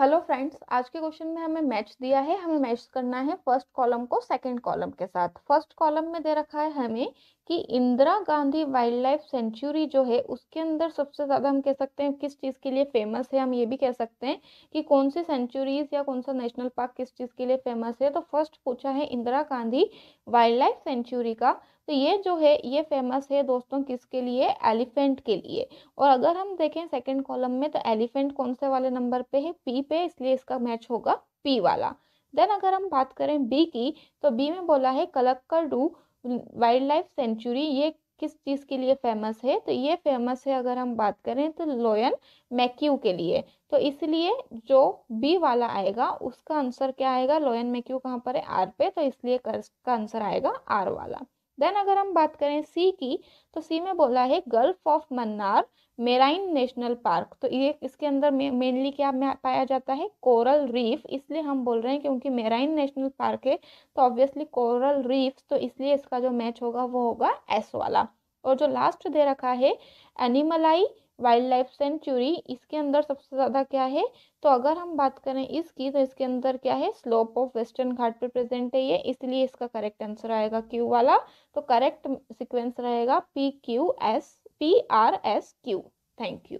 hello friends आज के question में हमें मैच दिया है हमें मैच करना है फर्स्ट कॉलम को सेकंड कॉलम के साथ फर्स्ट कॉलम में दे रखा है हमें कि Indira Gandhi wildlife sanctuary जो है उसके अंदर सबसे ज़्यादा हम कह सकते हैं किस चीज़ के लिए फेमस है हम ये भी कह सकते हैं कि कौन सी सेंचुरीज या कौन सा नेशनल पार्क किस चीज़ के लिए फेमस है तो फर्स्ट पूछा है Indira Gandhi wildlife sanctuary का तो ये जो है ये फेमस है दोस्तों किसके लिए एलिफेंट के लिए और अगर हम देखें सेकेंड कॉलम में तो एलिफेंट कौन से वाले नंबर पे है पी पे इसलिए इसका मैच होगा पी वाला देन अगर हम बात करें बी की तो बी में बोला है कलक्कर डू वाइल्ड लाइफ सेंचुरी ये किस चीज़ के लिए फेमस है तो ये फेमस है अगर हम बात करें तो लोयन मैक्यू के लिए तो इसलिए जो बी वाला आएगा उसका आंसर क्या आएगा लोयन मैक्यू कहाँ पर है आर पे तो इसलिए का आंसर आएगा आर वाला देन अगर हम बात करें सी की तो सी में बोला है gulf of Mannar marine national park तो ये इसके अंदर मेनली क्या पाया जाता है कोरल रीफ इसलिए हम बोल रहे हैं क्योंकि मेराइन नेशनल पार्क है तो ऑब्वियसली कोरल रीफ तो इसलिए इसका जो मैच होगा वो होगा एस वाला और जो लास्ट दे रखा है एनिमलाई वाइल्ड लाइफ सेंचुरी इसके अंदर सबसे ज़्यादा क्या है तो अगर हम बात करें इसकी तो इसके अंदर क्या है स्लोप ऑफ वेस्टर्न घाट पे प्रेजेंट है ये इसलिए इसका करेक्ट आंसर आएगा क्यू वाला तो करेक्ट सिक्वेंस रहेगा P Q S P R S Q thank you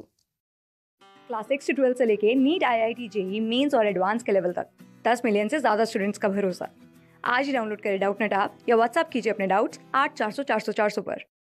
class six से ट्वेल्थ से लेके NEET I I T JEE Mains और एडवांस के लेवल तक दस मिलियन से ज़्यादा स्टूडेंट्स का भरोसा आज ही डाउनलोड करें डाउट नेट आप या व्हाट्सअप कीजिए अपने डाउट्स आठ चार सौ चार सौ चार सौ पर